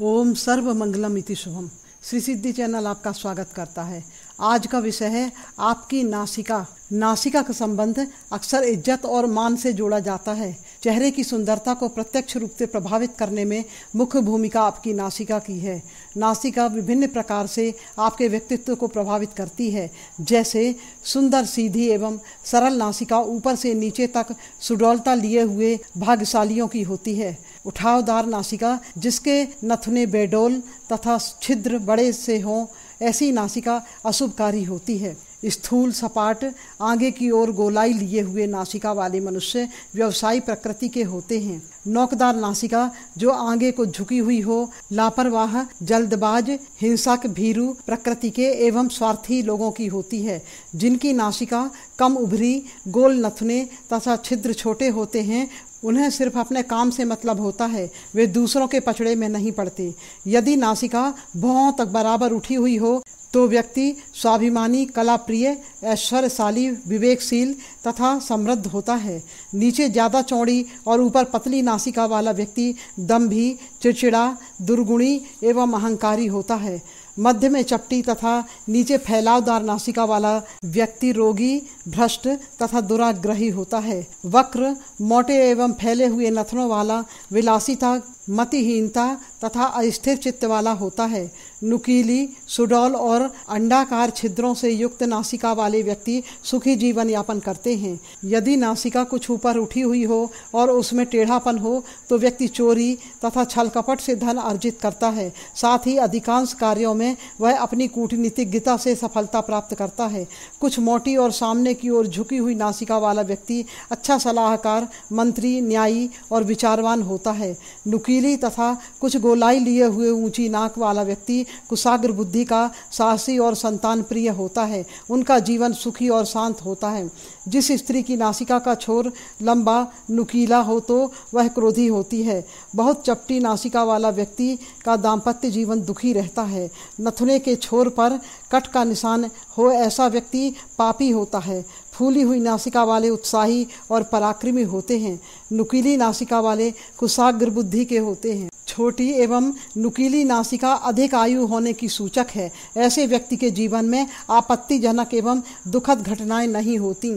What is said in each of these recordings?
ओम सर्व मंगलम इति शुभम श्री सिद्धि चैनल आपका स्वागत करता है आज का विषय है आपकी नासिका नासिका का संबंध अक्सर इज्जत और मान से जोड़ा जाता है चेहरे की सुंदरता को प्रत्यक्ष रूप से प्रभावित करने में मुख्य भूमिका आपकी नासिका की है नासिका विभिन्न प्रकार से आपके व्यक्तित्व को प्रभावित करती है जैसे सुंदर सीधी एवं सरल नासिका ऊपर से नीचे तक सुडौलता लिए हुए भाग्यशालियों की होती है उठावदार नासिका जिसके नथुने बेडोल तथा छिद्र बड़े से हों ऐसी नासिका अशुभकारी होती है स्थूल सपाट आगे की ओर गोलाई लिए हुए नासिका वाले मनुष्य व्यवसायी प्रकृति के होते हैं नौकदार नासिका जो आगे को झुकी हुई हो लापरवाह जल्दबाज हिंसक भीरू प्रकृति के एवं स्वार्थी लोगों की होती है जिनकी नासिका कम उभरी गोल नथने तथा छिद्र छोटे होते हैं उन्हें सिर्फ अपने काम से मतलब होता है वे दूसरों के पचड़े में नहीं पड़ते यदि नासिका भौं तक बराबर उठी हुई हो तो व्यक्ति स्वाभिमानी कला प्रिय ऐश्वर्यशाली विवेकशील तथा समृद्ध होता है नीचे ज़्यादा चौड़ी और ऊपर पतली नासिका वाला व्यक्ति दम्भी चिड़चिड़ा दुर्गुणी एवं अहंकारी होता है मध्य में चपटी तथा नीचे फैलावदार नासिका वाला व्यक्ति रोगी भ्रष्ट तथा दुराग्रही होता है वक्र मोटे एवं फैले हुए नथनों वाला विलासिता मतिहीनता तथा अस्थिर चित्त वाला होता है नुकीली सुडौल और अंडाकार छिद्रों से युक्त नासिका वाले व्यक्ति सुखी जीवन यापन करते हैं यदि नासिका कुछ ऊपर उठी हुई हो और उसमें टेढ़ापन हो तो व्यक्ति चोरी तथा छल कपट से धन अर्जित करता है साथ ही अधिकांश कार्यों में वह अपनी कूटनीतिज्ञता से सफलता प्राप्त करता है कुछ मोटी और सामने की ओर झुकी हुई नासिका वाला व्यक्ति अच्छा सलाहकार मंत्री न्यायी और विचारवान होता है नुकीली पीली तथा कुछ गोलाई लिए हुए ऊंची नाक वाला व्यक्ति कुसाग्र बुद्धि का साहसी और संतान प्रिय होता है उनका जीवन सुखी और शांत होता है जिस स्त्री की नासिका का छोर लंबा नुकीला हो तो वह क्रोधी होती है बहुत चपटी नासिका वाला व्यक्ति का दाम्पत्य जीवन दुखी रहता है नथुने के छोर पर कट का निशान हो ऐसा व्यक्ति पापी होता है फूली हुई नासिका वाले उत्साही और पराक्रमी होते हैं नुकीली नासिका वाले कुशाग्र बुद्धि के होते हैं छोटी एवं नुकीली नासिका अधिक आयु होने की सूचक है ऐसे व्यक्ति के जीवन में आपत्तिजनक एवं दुखद घटनाएं नहीं होती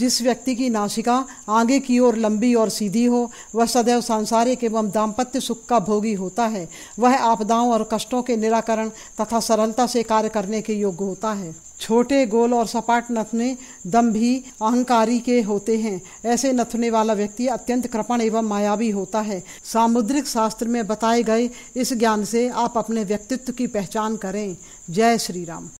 जिस व्यक्ति की नासिका आगे की ओर लंबी और सीधी हो वह सदैव सांसारिक एवं दाम्पत्य सुख का भोगी होता है वह आपदाओं और कष्टों के निराकरण तथा सरलता से कार्य करने के योग्य होता है छोटे गोल और सपाट नथने दम भी अहंकारी के होते हैं ऐसे नथने वाला व्यक्ति अत्यंत कृपण एवं मायावी होता है सामुद्रिक शास्त्र में बताए गए इस ज्ञान से आप अपने व्यक्तित्व की पहचान करें जय श्री राम